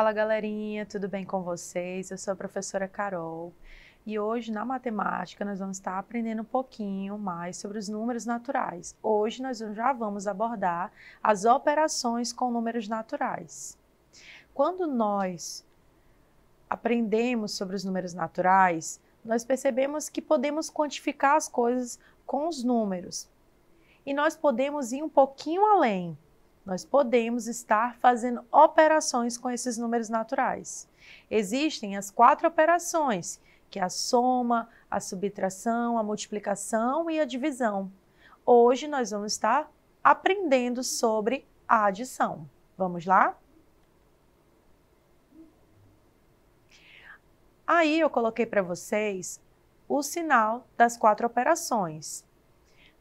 Fala galerinha, tudo bem com vocês? Eu sou a professora Carol e hoje na matemática nós vamos estar aprendendo um pouquinho mais sobre os números naturais. Hoje nós já vamos abordar as operações com números naturais. Quando nós aprendemos sobre os números naturais, nós percebemos que podemos quantificar as coisas com os números. E nós podemos ir um pouquinho além. Nós podemos estar fazendo operações com esses números naturais. Existem as quatro operações, que é a soma, a subtração, a multiplicação e a divisão. Hoje nós vamos estar aprendendo sobre a adição. Vamos lá? Aí eu coloquei para vocês o sinal das quatro operações.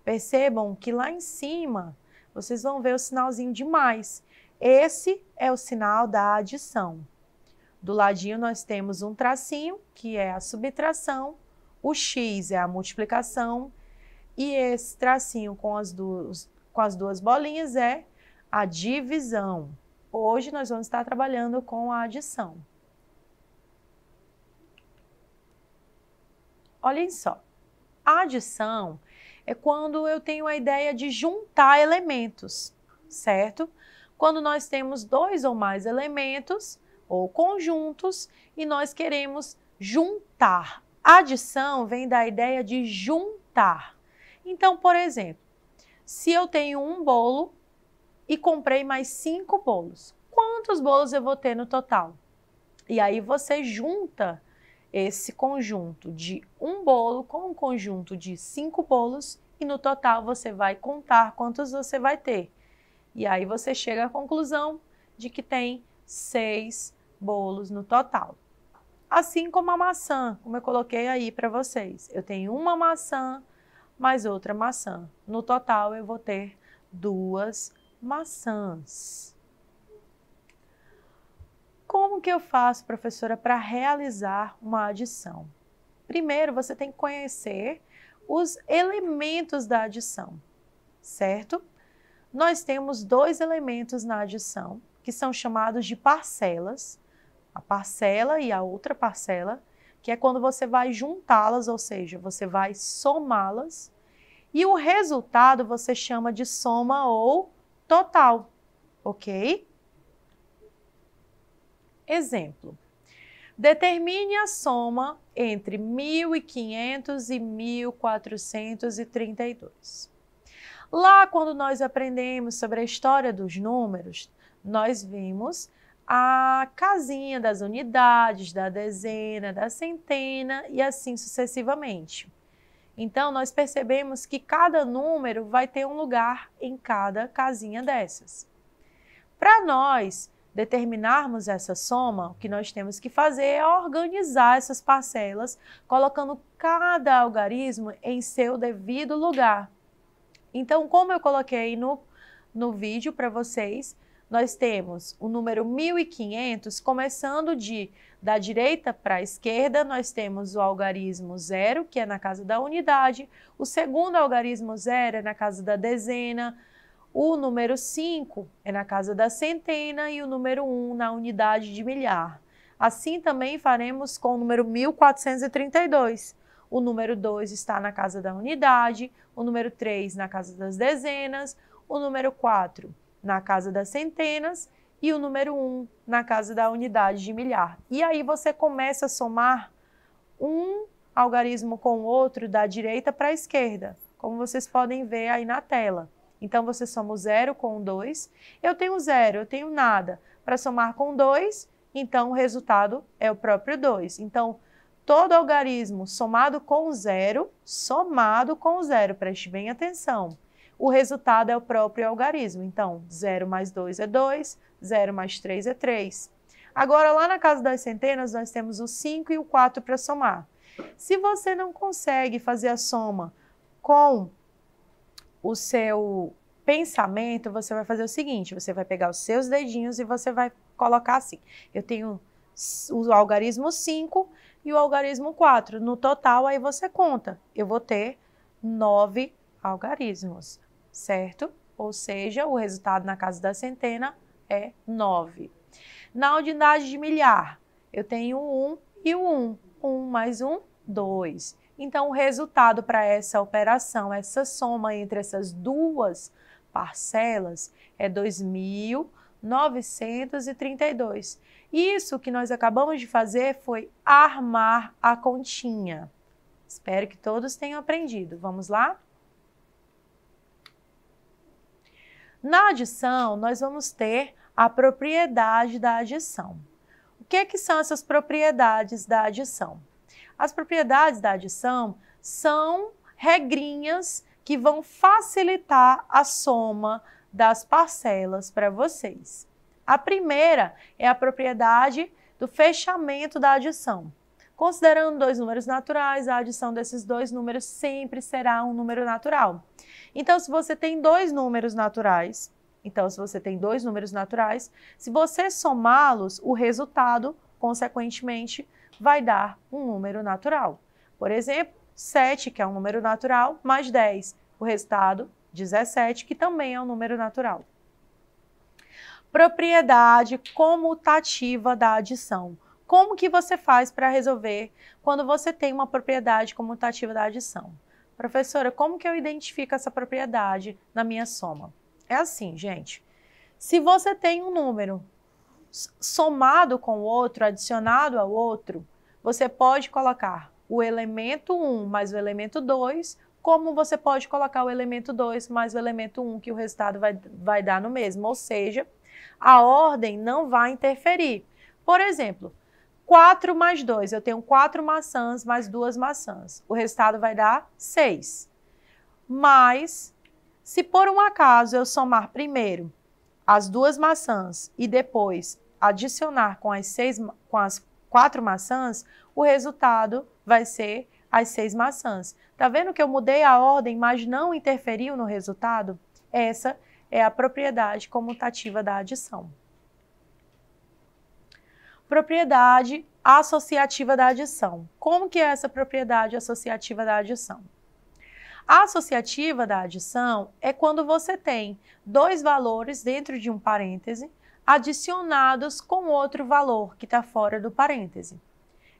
Percebam que lá em cima vocês vão ver o sinalzinho de mais. Esse é o sinal da adição. Do ladinho nós temos um tracinho, que é a subtração, o x é a multiplicação, e esse tracinho com as duas, com as duas bolinhas é a divisão. Hoje nós vamos estar trabalhando com a adição. Olhem só, a adição é quando eu tenho a ideia de juntar elementos, certo? Quando nós temos dois ou mais elementos ou conjuntos e nós queremos juntar. Adição vem da ideia de juntar. Então, por exemplo, se eu tenho um bolo e comprei mais cinco bolos, quantos bolos eu vou ter no total? E aí você junta esse conjunto de um bolo com um conjunto de cinco bolos e no total você vai contar quantos você vai ter. E aí você chega à conclusão de que tem seis bolos no total. Assim como a maçã, como eu coloquei aí para vocês. Eu tenho uma maçã mais outra maçã. No total eu vou ter duas maçãs. Como que eu faço, professora, para realizar uma adição? Primeiro, você tem que conhecer os elementos da adição, certo? Nós temos dois elementos na adição, que são chamados de parcelas, a parcela e a outra parcela, que é quando você vai juntá-las, ou seja, você vai somá-las, e o resultado você chama de soma ou total, ok? Exemplo: determine a soma entre 1500 e 1432. Lá, quando nós aprendemos sobre a história dos números, nós vimos a casinha das unidades, da dezena, da centena e assim sucessivamente. Então, nós percebemos que cada número vai ter um lugar em cada casinha dessas. Para nós, determinarmos essa soma, o que nós temos que fazer é organizar essas parcelas, colocando cada algarismo em seu devido lugar. Então, como eu coloquei no, no vídeo para vocês, nós temos o número 1500, começando de da direita para a esquerda, nós temos o algarismo zero, que é na casa da unidade, o segundo algarismo zero é na casa da dezena, o número 5 é na casa da centena e o número 1 um na unidade de milhar. Assim também faremos com o número 1432. O número 2 está na casa da unidade, o número 3 na casa das dezenas, o número 4 na casa das centenas e o número 1 um na casa da unidade de milhar. E aí você começa a somar um algarismo com o outro da direita para a esquerda, como vocês podem ver aí na tela. Então você soma o zero com o 2. Eu tenho zero, eu tenho nada. Para somar com 2, então o resultado é o próprio 2. Então todo algarismo somado com zero, somado com zero. preste bem atenção. O resultado é o próprio algarismo. Então 0 mais 2 é 2, 0 mais 3 é 3. Agora lá na casa das centenas nós temos o 5 e o 4 para somar. Se você não consegue fazer a soma com o seu pensamento, você vai fazer o seguinte: você vai pegar os seus dedinhos e você vai colocar assim. Eu tenho o algarismo 5 e o algarismo 4. No total, aí você conta. Eu vou ter 9 algarismos, certo? Ou seja, o resultado na casa da centena é 9. Na unidade de milhar, eu tenho um e o um. Um mais um, 2. Então, o resultado para essa operação, essa soma entre essas duas parcelas é 2.932. Isso que nós acabamos de fazer foi armar a continha. Espero que todos tenham aprendido. Vamos lá? Na adição, nós vamos ter a propriedade da adição. O que, é que são essas propriedades da adição? As propriedades da adição são regrinhas que vão facilitar a soma das parcelas para vocês. A primeira é a propriedade do fechamento da adição. Considerando dois números naturais, a adição desses dois números sempre será um número natural. Então, se você tem dois números naturais, então se você tem dois números naturais, se você somá-los, o resultado, consequentemente, vai dar um número natural. Por exemplo, 7, que é um número natural, mais 10. O resultado, 17, que também é um número natural. Propriedade comutativa da adição. Como que você faz para resolver quando você tem uma propriedade comutativa da adição? Professora, como que eu identifico essa propriedade na minha soma? É assim, gente. Se você tem um número somado com o outro, adicionado ao outro, você pode colocar o elemento 1 mais o elemento 2, como você pode colocar o elemento 2 mais o elemento 1, que o resultado vai, vai dar no mesmo. Ou seja, a ordem não vai interferir. Por exemplo, 4 mais 2, eu tenho 4 maçãs mais 2 maçãs. O resultado vai dar 6. Mas, se por um acaso eu somar primeiro as duas maçãs e depois adicionar com as, seis, com as quatro maçãs, o resultado vai ser as seis maçãs. Tá vendo que eu mudei a ordem, mas não interferiu no resultado? Essa é a propriedade comutativa da adição. Propriedade associativa da adição. Como que é essa propriedade associativa da adição? A associativa da adição é quando você tem dois valores dentro de um parêntese adicionados com outro valor que está fora do parêntese.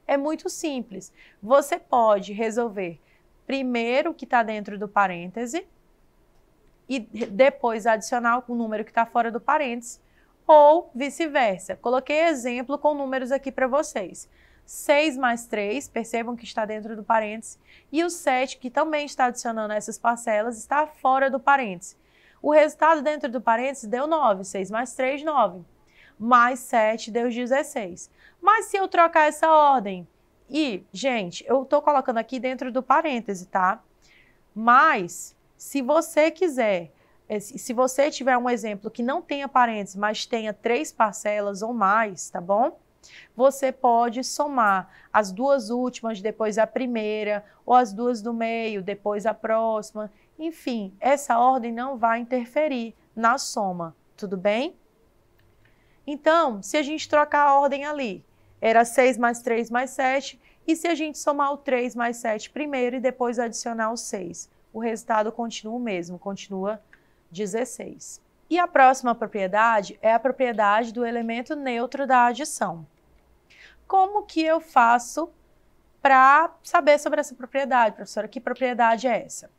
É muito simples. Você pode resolver primeiro o que está dentro do parêntese e depois adicionar o número que está fora do parêntese ou vice-versa. Coloquei exemplo com números aqui para vocês. 6 mais 3, percebam que está dentro do parêntese, e o 7, que também está adicionando essas parcelas, está fora do parêntese. O resultado dentro do parêntese deu 9, 6 mais 3, 9. Mais 7 deu 16. Mas se eu trocar essa ordem, e, gente, eu estou colocando aqui dentro do parêntese, tá? Mas, se você quiser eh, se você tiver um exemplo que não tenha parênteses, mas tenha três parcelas ou mais, tá bom? você pode somar as duas últimas, depois a primeira, ou as duas do meio, depois a próxima. Enfim, essa ordem não vai interferir na soma, tudo bem? Então, se a gente trocar a ordem ali, era 6 mais 3 mais 7, e se a gente somar o 3 mais 7 primeiro e depois adicionar o 6, o resultado continua o mesmo, continua 16. E a próxima propriedade é a propriedade do elemento neutro da adição como que eu faço para saber sobre essa propriedade, professora? Que propriedade é essa?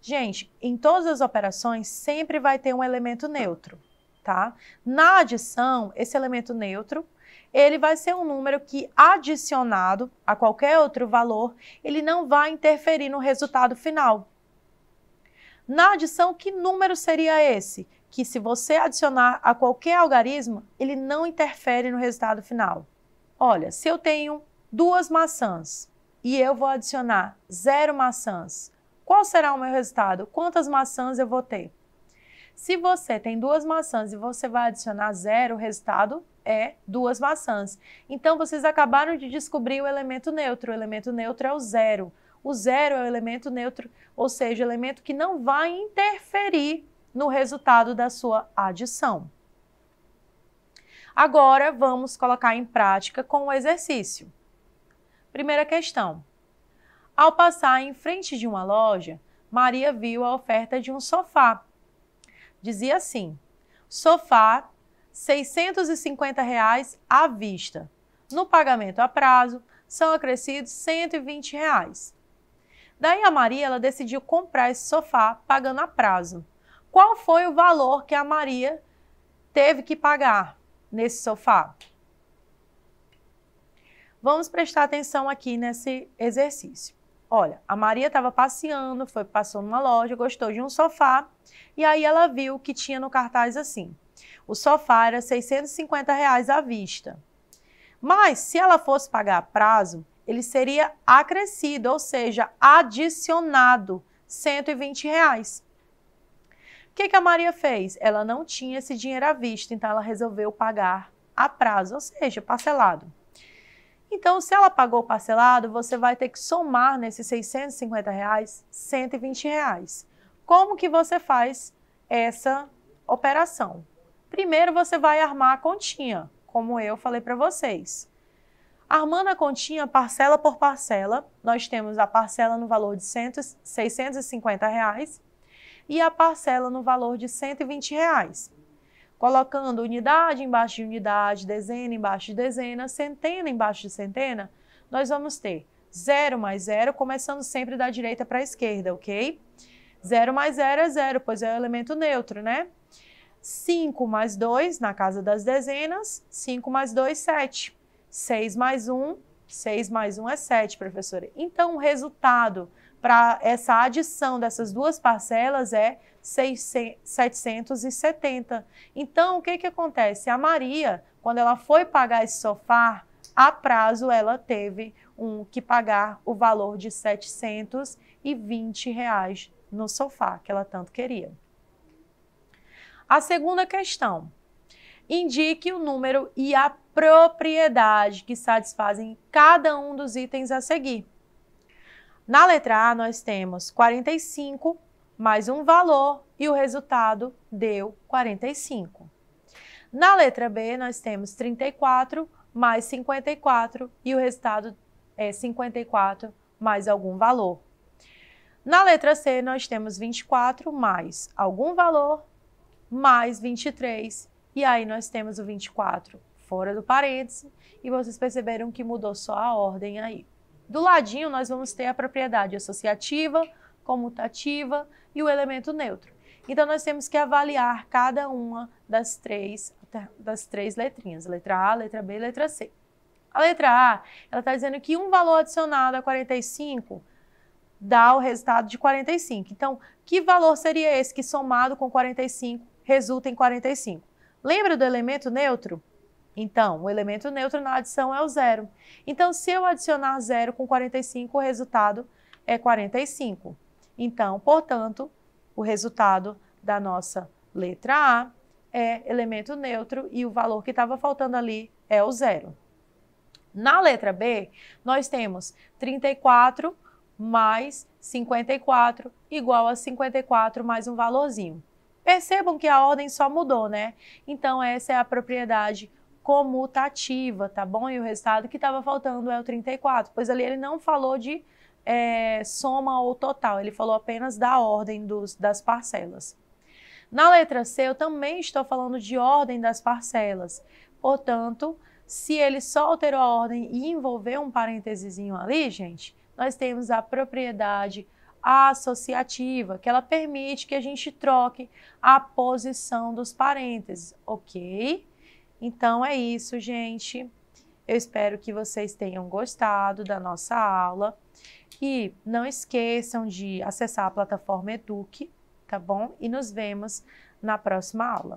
Gente, em todas as operações sempre vai ter um elemento neutro, tá? Na adição, esse elemento neutro, ele vai ser um número que adicionado a qualquer outro valor, ele não vai interferir no resultado final. Na adição, que número seria esse? Que se você adicionar a qualquer algarismo, ele não interfere no resultado final. Olha, se eu tenho duas maçãs e eu vou adicionar zero maçãs, qual será o meu resultado? Quantas maçãs eu vou ter? Se você tem duas maçãs e você vai adicionar zero, o resultado é duas maçãs. Então, vocês acabaram de descobrir o elemento neutro. O elemento neutro é o zero. O zero é o elemento neutro, ou seja, o elemento que não vai interferir no resultado da sua adição. Agora vamos colocar em prática com o exercício. Primeira questão. Ao passar em frente de uma loja, Maria viu a oferta de um sofá. Dizia assim: sofá, R$ 650 reais à vista. No pagamento a prazo, são acrescidos R$ 120. Reais. Daí a Maria ela decidiu comprar esse sofá pagando a prazo. Qual foi o valor que a Maria teve que pagar? nesse sofá? Vamos prestar atenção aqui nesse exercício. Olha, a Maria estava passeando, foi passou numa loja, gostou de um sofá e aí ela viu que tinha no cartaz assim: o sofá era 650 reais à vista. Mas se ela fosse pagar a prazo, ele seria acrescido, ou seja, adicionado 120 reais que, que a Maria fez? Ela não tinha esse dinheiro à vista, então ela resolveu pagar a prazo, ou seja, parcelado. Então, se ela pagou parcelado, você vai ter que somar nesses 650 reais, 120 reais. Como que você faz essa operação? Primeiro, você vai armar a continha, como eu falei para vocês. Armando a continha parcela por parcela, nós temos a parcela no valor de 100, 650 reais e a parcela no valor de 120. Reais. Colocando unidade embaixo de unidade, dezena embaixo de dezena, centena embaixo de centena, nós vamos ter 0 mais 0, começando sempre da direita para a esquerda, ok? 0 mais 0 é 0, pois é o elemento neutro, né? 5 mais 2, na casa das dezenas, 5 mais 2, 7. 6 mais 1, 6 mais 1 é 7, professora. Então, o resultado para essa adição dessas duas parcelas é 600, 770. Então, o que, que acontece? A Maria, quando ela foi pagar esse sofá, a prazo ela teve um que pagar o valor de 720 reais no sofá que ela tanto queria. A segunda questão, indique o número e a propriedade que satisfazem cada um dos itens a seguir. Na letra A, nós temos 45 mais um valor e o resultado deu 45. Na letra B, nós temos 34 mais 54 e o resultado é 54 mais algum valor. Na letra C, nós temos 24 mais algum valor mais 23 e aí nós temos o 24 fora do parêntese e vocês perceberam que mudou só a ordem aí. Do ladinho, nós vamos ter a propriedade associativa, comutativa e o elemento neutro. Então, nós temos que avaliar cada uma das três, das três letrinhas, letra A, letra B e letra C. A letra A, ela está dizendo que um valor adicionado a 45 dá o resultado de 45. Então, que valor seria esse que somado com 45 resulta em 45? Lembra do elemento neutro? Então, o elemento neutro na adição é o zero. Então, se eu adicionar zero com 45, o resultado é 45. Então, portanto, o resultado da nossa letra A é elemento neutro e o valor que estava faltando ali é o zero. Na letra B, nós temos 34 mais 54 igual a 54 mais um valorzinho. Percebam que a ordem só mudou, né? Então, essa é a propriedade comutativa, tá bom? E o resultado que estava faltando é o 34, pois ali ele não falou de é, soma ou total, ele falou apenas da ordem dos, das parcelas. Na letra C, eu também estou falando de ordem das parcelas, portanto, se ele só alterou a ordem e envolveu um parêntesezinho ali, gente, nós temos a propriedade associativa, que ela permite que a gente troque a posição dos parênteses, ok? Então é isso, gente. Eu espero que vocês tenham gostado da nossa aula e não esqueçam de acessar a plataforma Eduque, tá bom? E nos vemos na próxima aula.